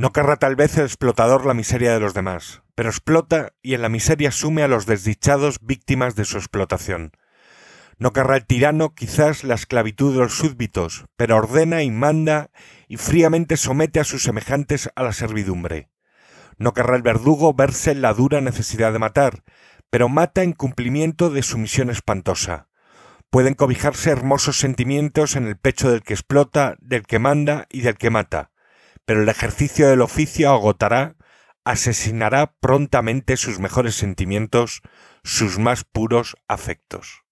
No querrá tal vez el explotador la miseria de los demás, pero explota y en la miseria sume a los desdichados víctimas de su explotación. No querrá el tirano quizás la esclavitud de los súbditos, pero ordena y manda y fríamente somete a sus semejantes a la servidumbre. No querrá el verdugo verse en la dura necesidad de matar, pero mata en cumplimiento de su misión espantosa. Pueden cobijarse hermosos sentimientos en el pecho del que explota, del que manda y del que mata, pero el ejercicio del oficio agotará, asesinará prontamente sus mejores sentimientos, sus más puros afectos.